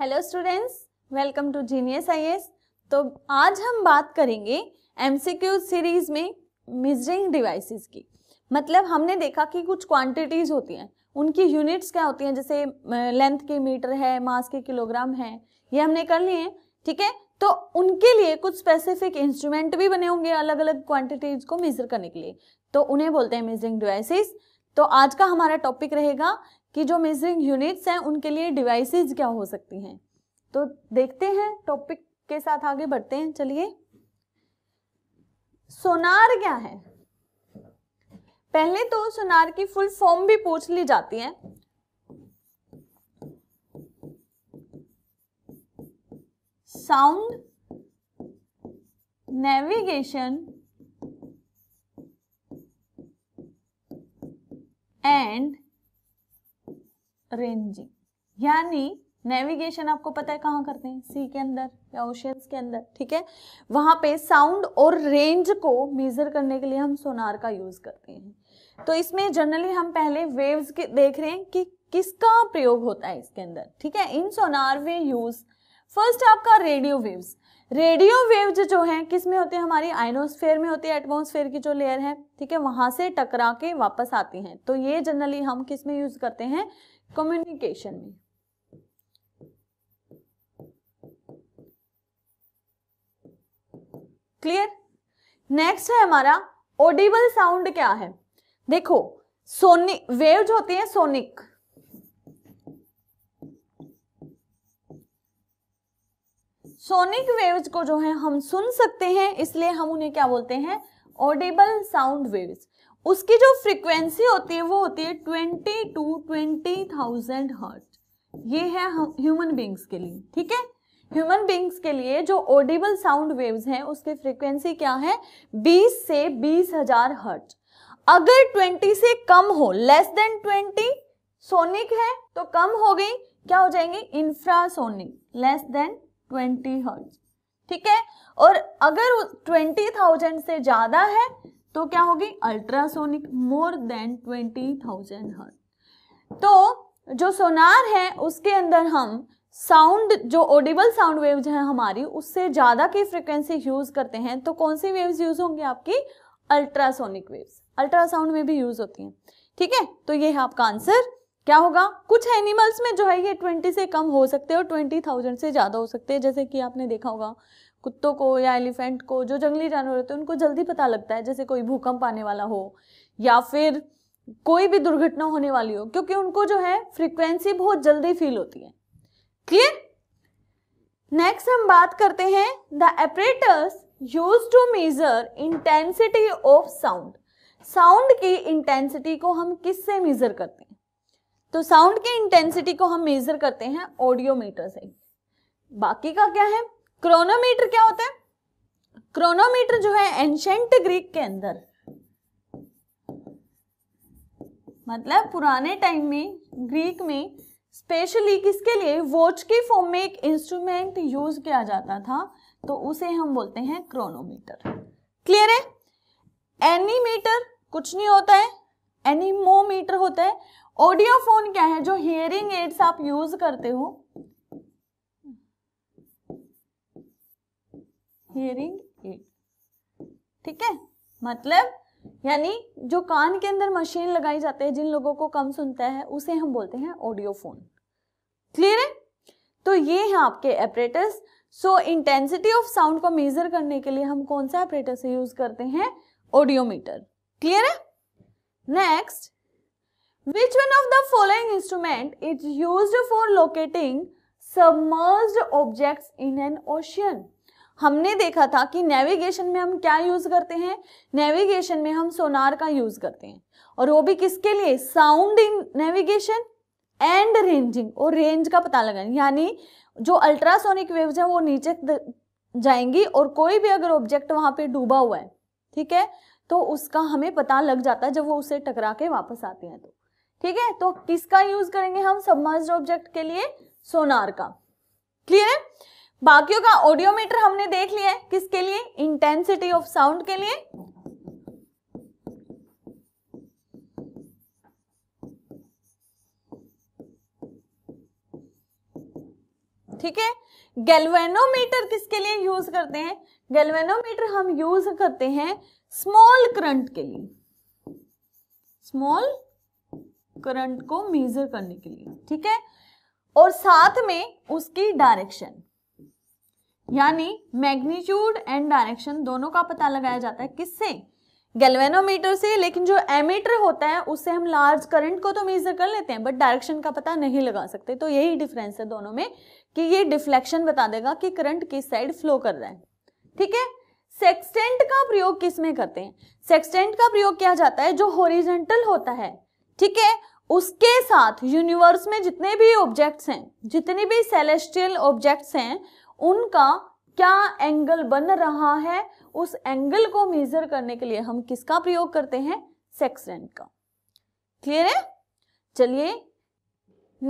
hello students welcome to genius IAS तो आज हम बात करेंगे एमसीक्यू सीरीज में मेजरिंग डिवाइसेस की मतलब हमने देखा कि कुछ क्वांटिटीज होती हैं उनकी यूनिट्स क्या होती हैं जैसे लेंथ के मीटर है मास के किलोग्राम है ये हमने कर लिए हैं ठीक है तो उनके लिए कुछ स्पेसिफिक इंस्ट्रूमेंट भी बने होंगे अलग अलग क्वांटिटीज को मेजर करने के लिए तो उन्हें बोलते हैं मेजरिंग डिवाइसेस तो आज का हमारा टॉपिक रहेगा कि जो मेजरिंग यूनिट्स हैं उनके लिए डिवाइसेस क्या हो सकती हैं तो देखते हैं टॉपिक के साथ आगे बढ़ते हैं चलिए सोनार क्या है पहले तो सोनार की फुल फॉर्म भी पूछ ली जाती है साउंड नेविगेशन एंड रेंजिंग यानी नेविगेशन आपको पता है कहाँ करते हैं सी के अंदर या ओशियंस के अंदर ठीक है वहाँ पे साउंड और रेंज को मेजर करने के लिए हम सोनार का यूज़ करते हैं तो इसमें जनरली हम पहले वेव्स के देख रहे हैं कि किसका प्रयोग होता है इसके अंदर ठीक है in sonar we use first आपका रेडियो वेव्स रेडियो वेव्स जो है किस में होते हैं हमारी आइनोस्फेयर में होती है एटमोसफेयर की जो लेयर है ठीक है वहां से टकरा के वापस आती हैं तो ये जनरली हम किस में यूज करते हैं कम्युनिकेशन में क्लियर नेक्स्ट है हमारा ऑडिबल साउंड क्या है देखो सोनिक वेव्स होती है सोनिक सोनिक वेव्स को जो है हम सुन सकते हैं इसलिए हम उन्हें क्या बोलते हैं ऑडिबल साउंड वेव्स उसकी जो फ्रीक्वेंसी होती है वो होती है twenty to twenty thousand hertz ये है ह्यूमन बींग्स के लिए ठीक है ह्यूमन बींग्स के लिए जो ऑडिबल साउंड वेव्स हैं उसकी फ्रीक्वेंसी क्या है 20 से 20 हजार हर्ट अगर 20 से कम हो लेस देन 20 सोनिक है तो कम हो गई क्या हो जाएंगे इंफ्रासोनिक लेस देन 20 हर्ट ठीक है और अगर 20,000 से ज्यादा है तो क्या होगी ultrasonic more than twenty thousand hertz तो जो सोनार है उसके अंदर हम साउंड जो ऑडिबल साउंड वेव्स हैं हमारी उससे ज़्यादा की फ्रिक्वेंसी यूज़ करते हैं तो कौन सी वेव्स यूज़ होंगी आपकी अल्ट्रासोनिक वेव्स अल्ट्रासाउंड में भी यूज़ होती हैं ठीक है तो ये है आपका आंसर क्या होगा कुछ एनिमल्स में जो है ये ट्वेंटी से कम हो सकते हैं और ट्वेंटी थाउजेंड से ज़्यादा हो सकते हैं जैसे कि आपने देखा होगा कुत्तों को या एलिफेंट को जो जंगली जानवर होते हैं उनको जल्दी पता लगता है जैसे कोई भूकंप आने वाला हो या फिर कोई भी दुर्घटना होने वाली हो क्योंकि उनको जो है फ्रीक्वेंसी बहुत जल्दी फील होती है क्लियर नेक्स्ट हम बात करते हैं the apparatus use to measure intensity of sound sound की इंटेंसिटी को हम किस से मेजर करते हैं तो साउंड की इंटेंसिटी को हम मेजर करते हैं ऑडियोमीटर से बाकी का क्या है क्रोनोमीटर क्या होता है क्रोनोमीटर जो है एंशंट ग्रीक के अंदर मतलब पुराने टाइम में ग्रीक में स्पेशली किसके लिए वॉच की फॉर्म में एक इंस्ट्रूमेंट यूज किया जाता था तो उसे हम बोलते हैं क्रोनोमीटर क्लियर है एनीमीटर कुछ नहीं होता है एनीमोमीटर होता है ऑडियोफोन क्या है जो हियरिंग एड्स आप यूज करते हो हियरिंग एड ठीक है मतलब यानी जो कान के अंदर मशीन लगाई जाते हैं जिन लोगों को कम सुनता है उसे हम बोलते हैं ऑडियोफोन क्लियर है तो ये है आपके apparatus so intensity of sound को मेजर करने के लिए हम कौन सा एपरेटस यूज करते हैं ऑडियोमीटर क्लियर है next which one of the following instrument is use for locating submerge object in an ocean हमने देखा था कि नेविगेशन में हम क्या यूज़ करते हैं नेविगेशन में हम सोनार का यूज़ करते हैं और वो भी किसके लिए sound in navigation and ranging और रेंज का पता लगाना यानी जो अल्ट्रासोनिक वेव्स है वो नीचे जाएंगी और कोई भी अगर ऑब्जेक्ट वहां पे डूबा हुआ है ठीक है तो उसका हमें पता लग जाता है जब वो उसे टकरा के वापस आते हैं तो ठीक है तो किसका यूज करेंगे हम सबमर्ज ऑब्जेक्ट के लिए सोनार का क्लियर है बाकियों का ऑडियोमीटर हमने देख लिया है किसके लिए इंटेंसिटी ऑफ साउंड के लिए ठीक है गैल्वेनोमीटर किसके लिए यूज करते हैं गैल्वेनोमीटर हम यूज करते हैं स्मॉल करंट के लिए स्मॉल करंट को मेजर करने के लिए ठीक है और साथ में उसकी डायरेक्शन यानी मैग्नीट्यूड एंड डायरेक्शन दोनों का पता लगाया जाता है किससे गैल्वेनोमीटर से लेकिन जो एमीटर होता है उससे हम लार्ज करंट को तो मेजर कर लेते हैं बट डायरेक्शन का पता नहीं लगा सकते तो यही डिफरेंस है दोनों में कि ये डिफ्लेक्शन बता देगा कि करंट किस साइड फ्लो कर रहा है ठीक है सेक्सटेंट का प्रयोग किस में करते हैं सेक्सटेंट का प्रयोग किया जाता है जो होरिजेंटल होता है ठीक है उसके साथ यूनिवर्स में जितने भी ऑब्जेक्ट्स हैं जितने भी सेलेस्टियल ऑब्जेक्ट्स हैं उनका क्या एंगल बन रहा है उस एंगल को मेजर करने के लिए हम किसका प्रयोग करते हैं सेक्सेंट का क्लियर है चलिए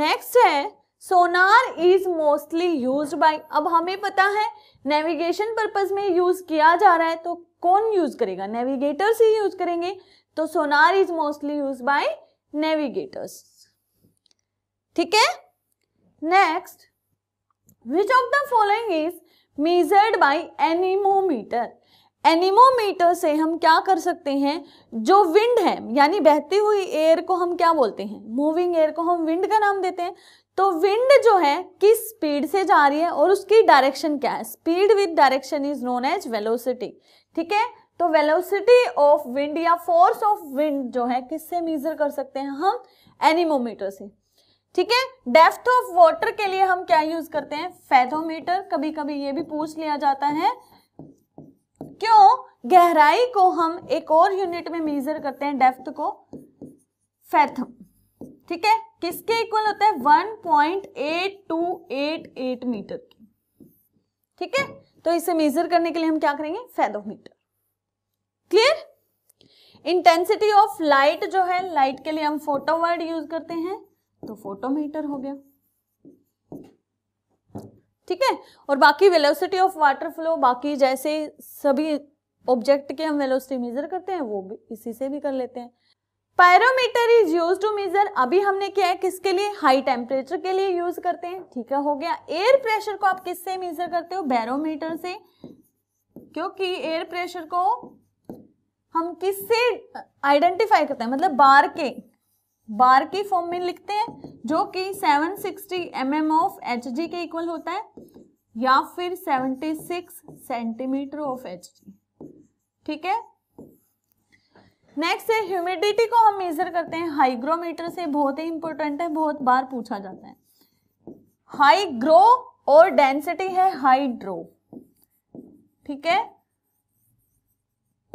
नेक्स्ट है sonar is mostly use by अब हमें पता है नेविगेशन पर्पज में यूज किया जा रहा है तो कौन यूज करेगा नेविगेटर्स ही यूज करेंगे तो sonar is mostly use by navigators ठीक है next which of the following is measured by anemometer anemometer से हम क्या कर सकते हैं जो विंड है यानी बहती हुई एयर को हम क्या बोलते हैं मूविंग एयर को हम विंड का नाम देते हैं तो विंड जो है किस स्पीड से जा रही है और उसकी डायरेक्शन क्या है speed with direction is known as velocity ठीक है तो वेलोसिटी ऑफ विंड या फोर्स ऑफ विंड जो है किससे मेजर कर सकते हैं हम एनिमोमीटर से ठीक है डेफ्थ ऑफ वाटर के लिए हम क्या यूज करते हैं फैथोमीटर कभी कभी ये भी पूछ लिया जाता है क्यों गहराई को हम एक और यूनिट में मेजर करते हैं डेफ्थ को फैथम ठीक है किसके इक्वल होता है 1.8288 मीटर की ठीक है तो इसे मेजर करने के लिए हम क्या करेंगे fathometer clear intensity of light जो है लाइट के लिए हम फोटो वर्ड यूज करते हैं तो फोटोमीटर हो गया ठीक है और बाकी वेलोसिटी ऑफ वाटर फ्लो बाकी जैसे सभी ऑब्जेक्ट के हम वेलोसिटी मेजर करते हैं वो भी इसी से भी कर लेते हैं pyrometer is use to measure अभी हमने क्या है किसके लिए हाई टेम्परेचर के लिए यूज करते हैं ठीक है हो गया एयर प्रेशर को आप किससे मेजर करते हो बैरोमीटर से क्योंकि एयर प्रेशर को हम किससे आइडेंटिफाई करते हैं मतलब बार के बार की फॉर्म में लिखते हैं जो कि 760 सिक्सटी mm ऑफ एच के इक्वल होता है या फिर 76 सेंटीमीटर ऑफ एच ठीक है नेक्स्ट है ह्यूमिडिटी को हम मेजर करते हैं हाइग्रोमीटर से बहुत ही इंपॉर्टेंट है बहुत बार पूछा जाता है हाई ग्रो और डेंसिटी है हाइड्रो ठीक है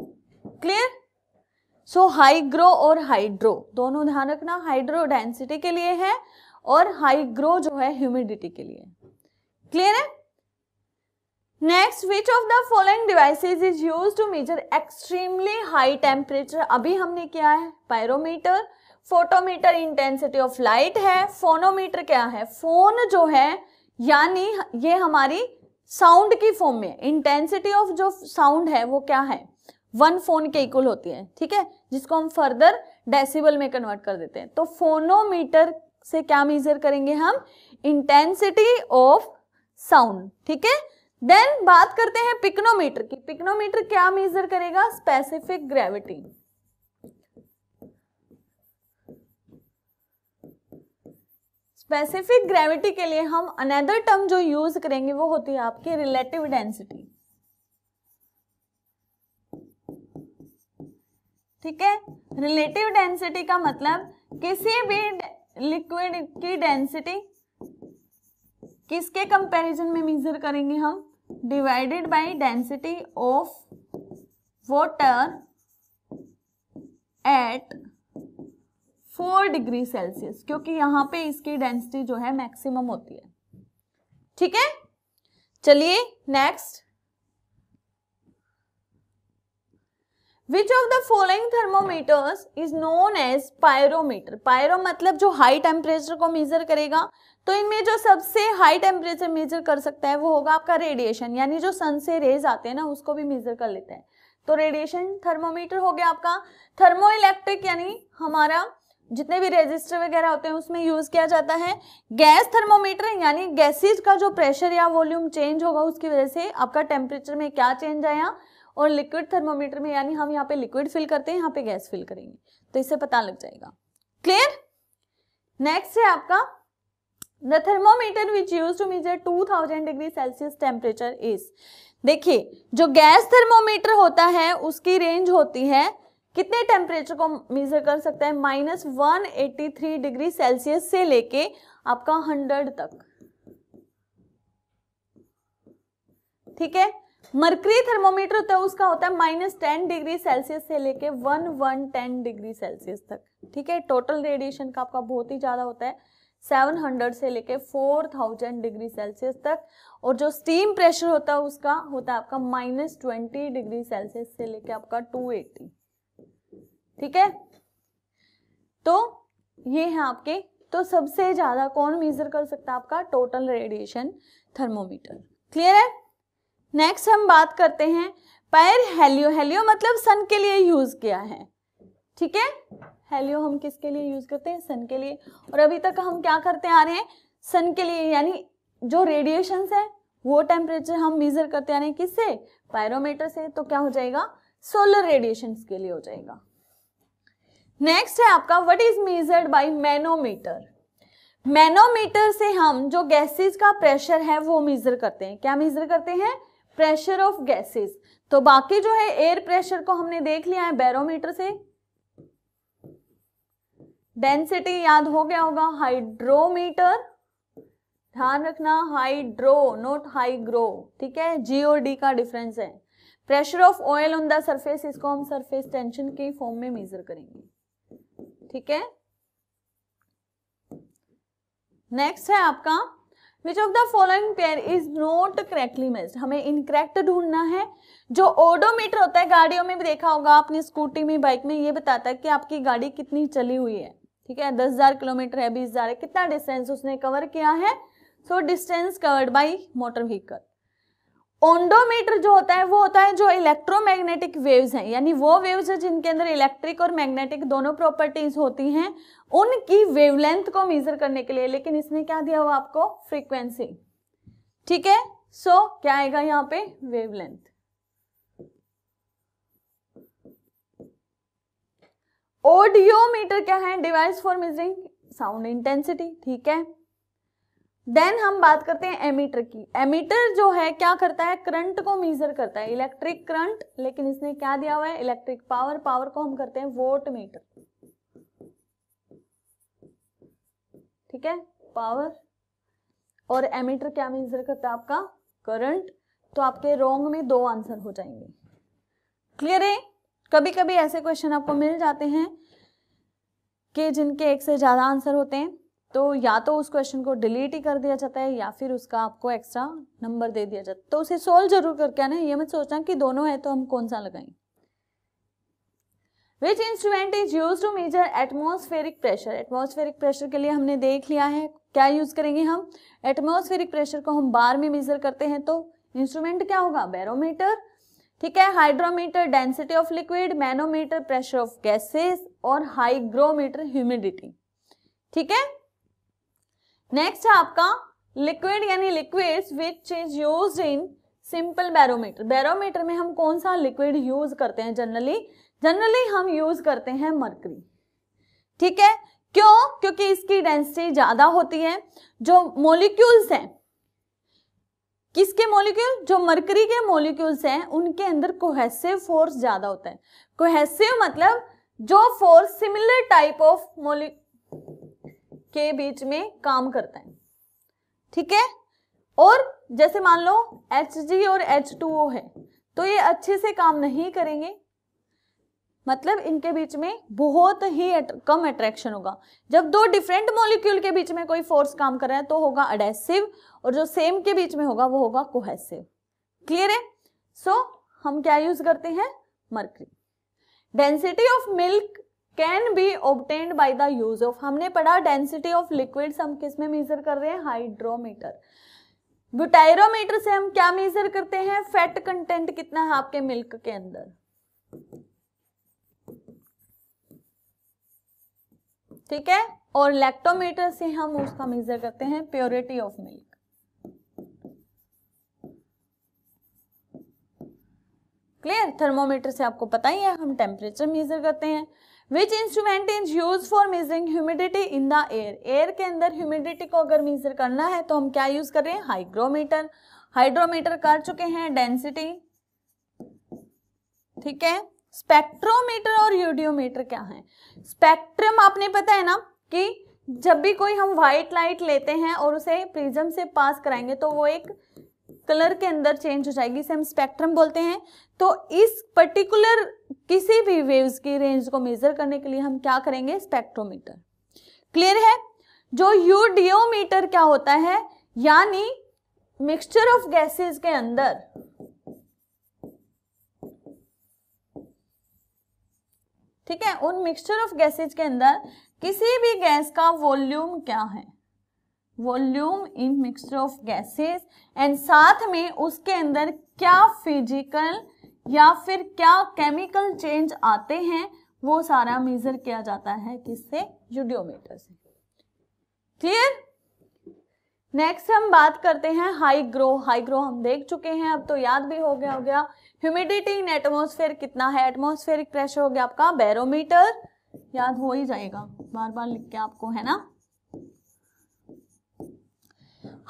क्लियर सो हाइग्रो और हाइड्रो दोनों ध्यान रखना हाइड्रो डेंसिटी के लिए है और हाइग्रो जो है ह्यूमिडिटी के लिए क्लियर है next which of the following devices is use to measure extremely high temperature अभी हमने क्या है pyrometer photometer intensity of light है फोनोमीटर क्या है फोन जो है यानी ये हमारी साउंड की फॉर्म में इंटेंसिटी ऑफ जो साउंड है वो क्या है वन फोन के इक्वल होती है ठीक है जिसको हम फर्दर डेसिबल में कन्वर्ट कर देते हैं तो फोनोमीटर से क्या मेजर करेंगे हम इंटेंसिटी ऑफ साउंड ठीक है देन बात करते हैं पिक्नोमीटर की पिक्नोमीटर क्या मेजर करेगा स्पेसिफिक ग्रेविटी स्पेसिफिक ग्रेविटी के लिए हम अनदर टर्म जो यूज करेंगे वो होती है आपकी रिलेटिव डेंसिटी ठीक है रिलेटिव डेंसिटी का मतलब किसी भी लिक्विड की डेंसिटी किसके कंपैरिजन में मेजर करेंगे हम divided by density of water at four degree Celsius क्योंकि यहां पे इसकी डेंसिटी जो है मैक्सिमम होती है ठीक है चलिए next which of the following thermometers is known as pyrometer pyro मतलब जो हाई टेम्परेचर को मेजर करेगा तो इनमें जो सबसे हाई टेम्परेचर मेजर कर सकता है वो होगा आपका रेडिएशन यानी जो सन से रेज आते हैं ना उसको भी मेजर कर लेते हैं तो रेडिएशन थर्मोमीटर हो गया आपका थर्मो इलेक्ट्रिक यानी हमारा जितने भी रेजिस्टर वगैरह होते हैं उसमें यूज किया जाता है गैस थर्मोमीटर यानी गैसेज का जो प्रेशर या वॉल्यूम चेंज होगा उसकी वजह से आपका टेम्परेचर में क्या चेंज आया और लिक्विड थर्मोमीटर में यानी हम यहाँ पे लिक्विड फिल करते हैं यहाँ पे गैस फिल करेंगे तो इससे पता लग जाएगा क्लियर नेक्स्ट है आपका the thermometer which use to measure 2000 degree Celsius temperature is देखिए जो गैस थर्मोमीटर होता है उसकी रेंज होती है कितने टेम्परेचर को मेजर कर सकता है minus one eighty three degree Celsius से लेके आपका हंड्रेड तक ठीक है मरकरी थर्मोमीटर होता है उसका होता है माइनस टेन डिग्री सेल्सियस से लेके one one ten degree Celsius तक ठीक है टोटल रेडिएशन का आपका बहुत ही ज़्यादा होता है 700 से लेके 4000 डिग्री सेल्सियस तक और जो स्टीम प्रेशर होता है उसका होता है आपका माइनस ट्वेंटी डिग्री सेल्सियस से लेके आपका 280 ठीक है तो ये है आपके तो सबसे ज्यादा कौन मेजर कर सकता है आपका टोटल रेडिएशन थर्मोमीटर क्लियर है नेक्स्ट हम बात करते हैं पैर हेलियो हेलियो मतलब सन के लिए यूज किया है ठीक है हेलियो हम किसके लिए यूज करते हैं सन के लिए और अभी तक हम क्या करते आ रहे हैं सन के लिए यानी जो रेडिएशन है वो टेम्परेचर हम मेजर करते आ रहे हैं किससे पायरोमीटर से तो क्या हो जाएगा सोलर रेडिएशन के लिए हो जाएगा नेक्स्ट है आपका what is measured by manometer manometer से हम जो गैसेस का प्रेशर है वो मेजर करते हैं क्या मेजर करते हैं प्रेशर ऑफ गैसेस तो बाकी जो है एयर प्रेशर को हमने देख लिया है बैरोमीटर से डेंसिटी याद हो गया होगा हाइड्रोमीटर ध्यान रखना हाइड्रो नोट हाइग्रो ठीक है डी का डिफरेंस है pressure of oil on the surface इसको हम सरफेस टेंशन के फॉर्म में मेजर करेंगे ठीक है नेक्स्ट है आपका which of the following pair is not correctly matched हमें इनकरेक्ट ढूंढना है जो ओडोमीटर होता है गाड़ियों में भी देखा होगा आपने स्कूटी में बाइक में ये बताता है कि आपकी गाड़ी कितनी चली हुई है ठीक है दस हजार किलोमीटर है बीस हजार है कितना डिस्टेंस उसने कवर किया है so distance covered by motor vehicle odometer जो होता है वो होता है जो इलेक्ट्रोमैग्नेटिक वेव्स हैं यानी वो वेव्स है जिनके अंदर इलेक्ट्रिक और मैग्नेटिक दोनों प्रॉपर्टीज होती हैं उनकी वेवलेंथ को मेजर करने के लिए लेकिन इसने क्या दिया हुआ आपको फ्रीक्वेंसी ठीक है सो क्या आएगा यहां पे वेवलेंथ ऑडियोमीटर क्या है device for measuring sound intensity ठीक है देन हम बात करते हैं एमीटर की एमीटर जो है क्या करता है करंट को मेजर करता है इलेक्ट्रिक करंट लेकिन इसने क्या दिया हुआ है इलेक्ट्रिक पावर पावर को हम करते हैं वोट मीटर ठीक है पावर और एमीटर क्या मेजर करता है आपका करंट तो आपके रोंग में दो आंसर हो जाएंगे क्लियर है कभी कभी ऐसे क्वेश्चन आपको मिल जाते हैं कि जिनके एक से ज़्यादा आंसर होते हैं तो या तो उस क्वेश्चन को डिलीट ही कर दिया जाता है या फिर उसका आपको एक्स्ट्रा नंबर दे दिया जाता है तो उसे सोल्व जरूर करके आना ये मत सोचना कि दोनों है तो हम कौन सा लगाएं which instrument is use to measure atmospheric pressure atmospheric pressure के लिए हमने देख लिया है क्या यूज करेंगे हम एटमोस्फेरिक प्रेशर को हम बार में मेजर करते हैं तो इंस्ट्रूमेंट क्या होगा बैरोमीटर ठीक है hydrometer density of liquid manometer pressure of gases और हाइग्रोमीटर ह्यूमिडिटी ठीक है नेक्स्ट है आपका लिक्विड यानी liquids which is use in simple barometer barometer में हम कौन सा लिक्विड यूज करते हैं जनरली जनरली हम यूज करते हैं मरकरी ठीक है क्यों क्योंकि इसकी डेंसिटी ज्यादा होती है जो मोलिक्यूल्स हैं किसके मोलिक्यूल जो मरकरी के मोलिक्यूल्स हैं उनके अंदर कोहेसिव फोर्स ज्यादा होता है कोहेसिव मतलब जो force similar type of molecule के बीच में काम करता है ठीक है और जैसे मान लो एच और एच है तो ये अच्छे से काम नहीं करेंगे मतलब इनके बीच में बहुत ही अट, कम अट्रैक्शन होगा जब दो डिफरेंट मॉलिक्यूल के बीच में कोई फोर्स काम कर रहा है तो होगा अडेसिव और जो सेम के बीच में होगा वो होगा कोहेसिव क्लियर है सो so, हम क्या यूज करते हैं mercury density of milk can be obtained by the use of हमने पढ़ा डेंसिटी ऑफ लिक्विड हम किस में मेजर कर रहे हैं हाइड्रोमीटर ब्यूटायरोमीटर से हम क्या मेजर करते हैं फैट कंटेंट कितना है आपके मिल्क के अंदर ठीक है और लैक्टोमीटर से हम उसका मेजर करते हैं purity of milk clear thermometer से आपको पता ही है हम टेम्परेचर मेजर करते हैं which instrument is use for measuring humidity in the air air के अंदर ह्यूमिडिटी को अगर मेजर करना है तो हम क्या यूज कर रहे हैं हाइग्रोमीटर हाइड्रोमीटर कर चुके हैं डेंसिटी ठीक है स्पेक्ट्रोमीटर और यूडियोमीटर क्या है स्पेक्ट्रम आपने पता है ना कि जब भी कोई हम व्हाइट लाइट लेते हैं और उसे प्रिज्म से पास कराएंगे तो वो एक कलर के अंदर चेंज हो जाएगी इसे हम स्पेक्ट्रम बोलते हैं तो इस पर्टिकुलर किसी भी वेव्स की रेंज को मेजर करने के लिए हम क्या करेंगे स्पेक्ट्रोमीटर क्लियर है जो यूडियोमीटर क्या होता है यानी मिक्सचर ऑफ गैसेस के अंदर ठीक है उन मिक्सचर ऑफ गैसेज के अंदर किसी भी गैस का वॉल्यूम क्या है volume in mixture of gases and साथ में उसके अंदर क्या फिजिकल या फिर क्या केमिकल चेंज आते हैं वो सारा मेजर किया जाता है किससे यूडियोमीटर से क्लियर नेक्स्ट हम बात करते हैं हाई ग्रो हाई ग्रो हम देख चुके हैं अब तो याद भी हो गया हो गया ह्यूमिडिटी इन एटमोसफेयर कितना है एटमोसफेयरिक प्रेशर हो गया आपका बैरोमीटर याद हो ही जाएगा बार बार लिख के आपको है ना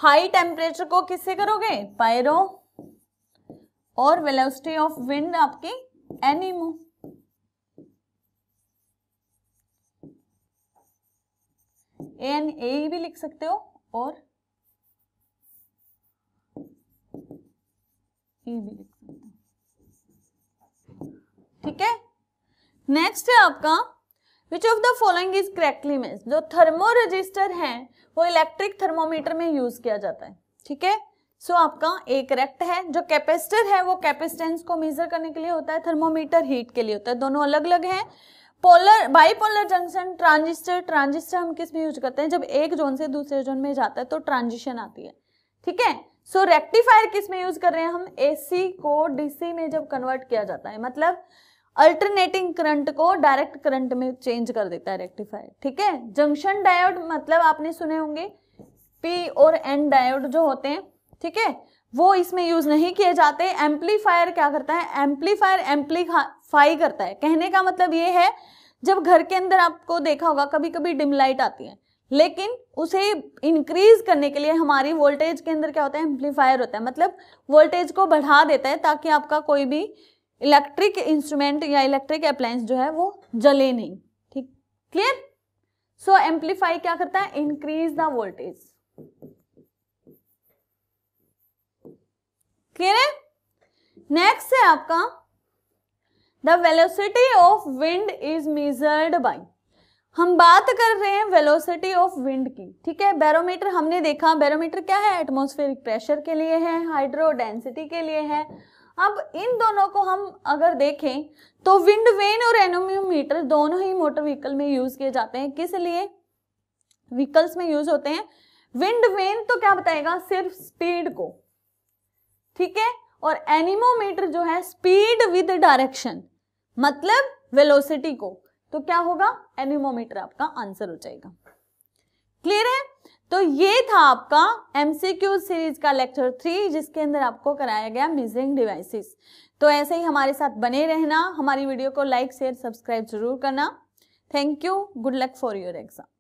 हाई टेम्परेचर को किससे करोगे पायरो और वेलोसिटी ऑफ विंड आपकी एनिमो एन ए भी लिख सकते हो और ई e भी लिख ठीक है नेक्स्ट है आपका which of the following is correctly match जो थर्मो रजिस्टर है वो इलेक्ट्रिक थर्मोमीटर में यूज किया जाता है ठीक है सो आपका ए करेक्ट है जो कैपेसिटर है वो कैपेसिटेंस को मेजर करने के लिए होता है थर्मोमीटर हीट के लिए होता है दोनों अलग अलग है polar bipolar junction transistor transistor हम किस में यूज करते हैं जब एक जोन से दूसरे जोन में जाता है तो ट्रांजिशन आती है ठीक है सो रेक्टिफायर किस में यूज कर रहे हैं हम एसी को डीसी में जब कन्वर्ट किया जाता है मतलब अल्टरनेटिंग करंट को डायरेक्ट करंट में चेंज कर देता है रेक्टिफायर ठीक है जंक्शन डायोड मतलब आपने सुने होंगे पी और एन डायोड जो होते हैं ठीक है वो इसमें यूज नहीं किए जाते एम्पलीफायर क्या करता है एम्पलीफायर एम्पलीफाई करता है कहने का मतलब ये है जब घर के अंदर आपको देखा होगा कभी कभी डिम लाइट आती है लेकिन उसे इंक्रीज करने के लिए हमारी वोल्टेज के अंदर क्या होता है एम्पलीफायर होता है मतलब वोल्टेज को बढ़ा देता है ताकि आपका कोई भी इलेक्ट्रिक इंस्ट्रूमेंट या इलेक्ट्रिक अप्लायंस जो है वो जले नहीं ठीक क्लियर सो एम्पलीफाई क्या करता है इंक्रीज द वोल्टेज क्लियर है नेक्स्ट है आपका the velocity of wind is measured by हम बात कर रहे हैं वेलोसिटी ऑफ विंड की ठीक है बैरोमीटर हमने देखा बैरोमीटर क्या है एटमॉस्फेरिक प्रेशर के लिए है हाइड्रो डेंसिटी के लिए है अब इन दोनों को हम अगर देखें तो विंड वेन और एनोमीटर दोनों ही मोटर व्हीकल में यूज किए जाते हैं किस लिए व्हीकल्स में यूज होते हैं विंड वेन तो क्या बताएगा सिर्फ स्पीड को ठीक है और एनिमोमीटर जो है स्पीड विद डायरेक्शन मतलब वेलोसिटी को तो क्या होगा एनिमोमीटर आपका आंसर हो जाएगा क्लियर है तो ये था आपका एमसीक्यू सीरीज का लेक्चर थ्री जिसके अंदर आपको कराया गया मेजरिंग डिवाइसेस तो ऐसे ही हमारे साथ बने रहना हमारी वीडियो को लाइक शेयर सब्सक्राइब जरूर करना thank you good luck for your exam